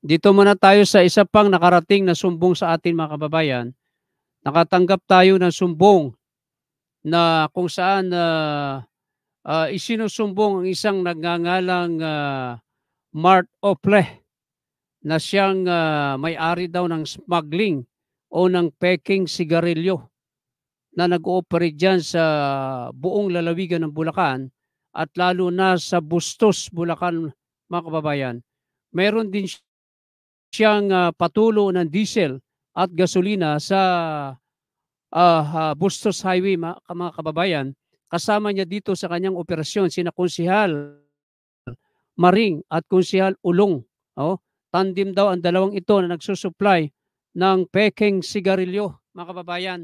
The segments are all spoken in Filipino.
Dito muna tayo sa isa pang nakarating na sumbong sa atin mga kababayan. Nakatanggap tayo ng sumbong na kung saan uh, uh, isinusumbong ang isang nagngangalang uh, ah, Mart Ople na siyang uh, may-ari daw ng smuggling o ng peking sigarilyo na nag-ooperate dyan sa buong lalawigan ng Bulacan at lalo na sa Bustos, Bulacan, mga kababayan. Meron din siyang uh, patulo ng diesel at gasolina sa uh, uh, Bustos Highway mga, mga kababayan. Kasama niya dito sa kanyang operasyon sina Konsihal Maring at Konsihal Ulong. Oh, tandem daw ang dalawang ito na nagsusupply ng peking sigarilyo mga kababayan.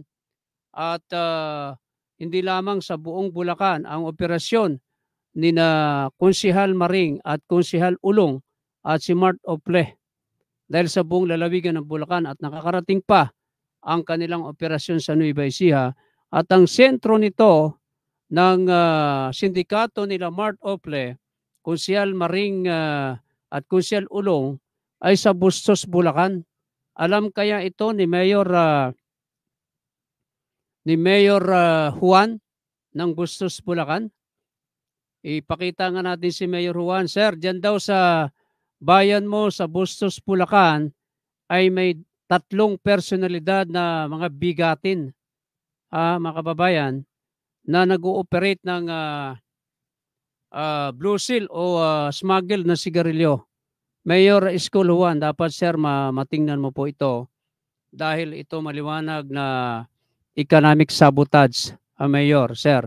At uh, hindi lamang sa buong Bulacan ang operasyon ni na Konsihal Maring at Konsihal Ulong at si Mart Ople dahil sa buong lalawigan ng Bulacan at nakakarating pa ang kanilang operasyon sa Nueva Ecija at ang sentro nito ng uh, sindikato nila Mart Ople, Kunsyal Maring uh, at Kunsyal Ulong ay sa Bustos, Bulacan. Alam kaya ito ni Mayor uh, ni Mayor uh, Juan ng Bustos, Bulacan? Ipakita nga natin si Mayor Juan. Sir, diyan daw sa bayan mo sa Bustos, Bulacan ay may tatlong personalidad na mga bigatin, ah, mga kababayan, na nag-ooperate ng uh, uh, blue seal o uh, smuggle na sigarilyo. Mayor School Juan, dapat sir ma matingnan mo po ito dahil ito maliwanag na economic sabotage, uh, Mayor, sir.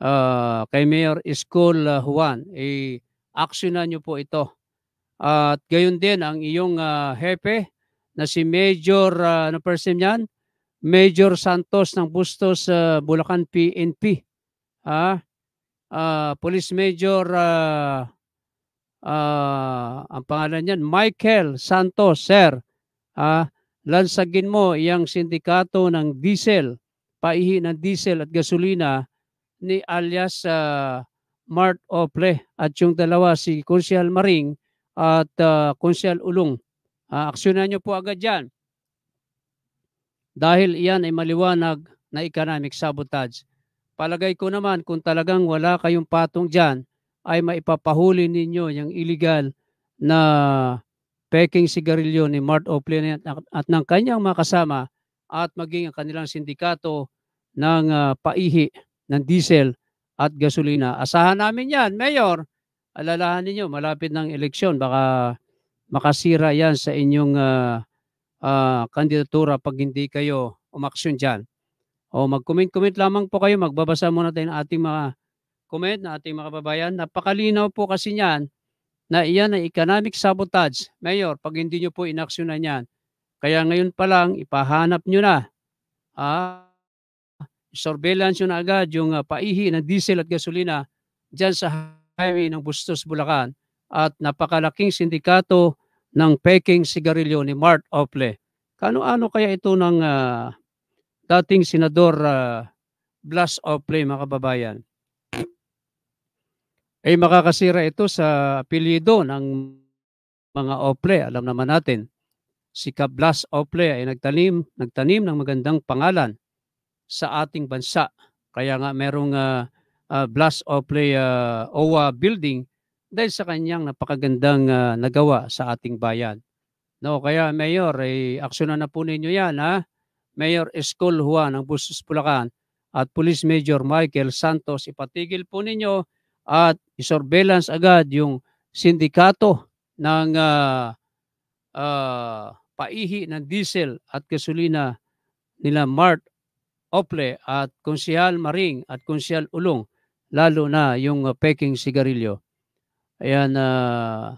Uh, kay Mayor School uh, Juan, i-actionan eh, nyo po ito at gayon din ang iyong uh, hepe na si Major, uh, ano person yan? Major Santos ng Bustos, uh, Bulacan PNP. Ha? Uh, Police Major, uh, uh, ang pangalan niyan, Michael Santos, sir. Ha? Uh, lansagin mo iyang sindikato ng diesel, paihi ng diesel at gasolina ni alias uh, Mart Ople at yung dalawa si Kunsyal Maring at uh, Konsyal Ulong. Uh, aksyonan nyo po agad yan. Dahil iyan ay maliwanag na economic sabotage. Palagay ko naman kung talagang wala kayong patong dyan, ay maipapahuli ninyo yung illegal na peking sigarilyo ni Mart O'Flynn at ng kanyang mga kasama at maging ang kanilang sindikato ng uh, paihi ng diesel at gasolina. Asahan namin yan, Mayor alalahanin niyo malapit ng eleksyon baka makasira 'yan sa inyong uh, uh, kandidatura pag hindi kayo umaksyon diyan. O mag-comment-comment lamang po kayo, magbabasa muna tayo ng ating mga comment na ating mga kababayan. Napakalinaw po kasi niyan na iyan ay economic sabotage. Mayor, pag hindi nyo po inaksyonan yan. Kaya ngayon pa lang, ipahanap nyo na. Ah, surveillance nyo na agad yung uh, paihi ng diesel at gasolina dyan sa Highway ng Bustos, Bulacan at napakalaking sindikato ng peking sigarilyo ni Mart Ople. Kano-ano kaya ito ng uh, dating Senador uh, Blas Ople, mga kababayan? Ay makakasira ito sa apelyido ng mga Ople. Alam naman natin, si Kablas Ople ay nagtanim, nagtanim ng magandang pangalan sa ating bansa. Kaya nga merong uh, uh, Blast Opley uh, ah, OWA ah, building dahil sa kanyang napakagandang uh, nagawa sa ating bayan. No, kaya Mayor, eh, aksyonan na po ninyo yan ha. Mayor School Juan ng Busos Bulacan at Police Major Michael Santos ipatigil po ninyo at isurveillance agad yung sindikato ng uh, uh, paihi ng diesel at gasolina nila Mart Ople at Konsihal Maring at Konsihal Ulong lalo na yung uh, peking sigarilyo. Ayan, uh,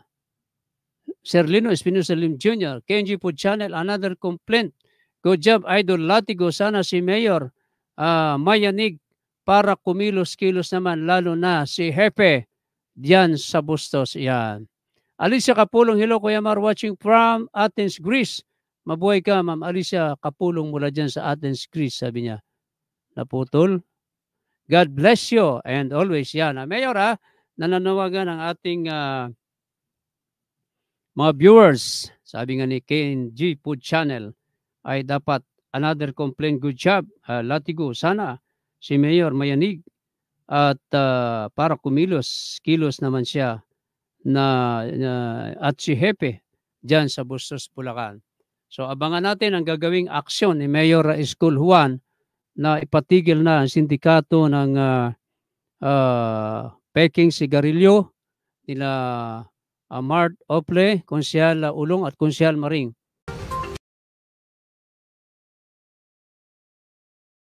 Sir Lino Espinosa Lim Jr., Kenji po channel, another complaint. Good job, Idol Latigo. Sana si Mayor uh, Mayanig para kumilos-kilos naman, lalo na si Hepe diyan sa Bustos. Yan. Alicia Kapulong, hello Kuya Mar, watching from Athens, Greece. Mabuhay ka, Ma'am Alicia Kapulong mula diyan sa Athens, Greece, sabi niya. Naputol. God bless you and always yan. Mayor, ah, nananawagan ang ating uh, mga viewers. Sabi nga ni KNG Food Channel ay dapat another complaint, good job, uh, Latigo. Sana si Mayor mayanig at uh, para kumilos, kilos naman siya na, na at si Hepe dyan sa Bustos, Bulacan. So abangan natin ang gagawing aksyon ni Mayor School Juan na ipatigil na ang sindikato ng uh, uh, peking sigarilyo nila uh, ah, Mart Ople, Konsyal Ulong at Konsyal Maring.